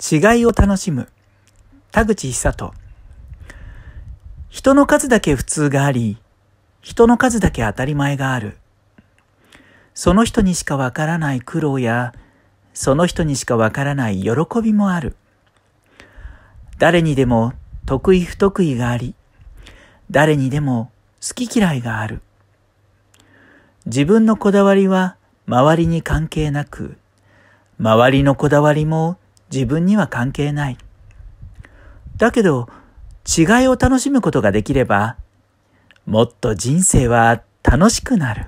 違いを楽しむ田口久人人の数だけ普通があり人の数だけ当たり前があるその人にしかわからない苦労やその人にしかわからない喜びもある誰にでも得意不得意があり誰にでも好き嫌いがある自分のこだわりは周りに関係なく周りのこだわりも自分には関係ない。だけど、違いを楽しむことができれば、もっと人生は楽しくなる。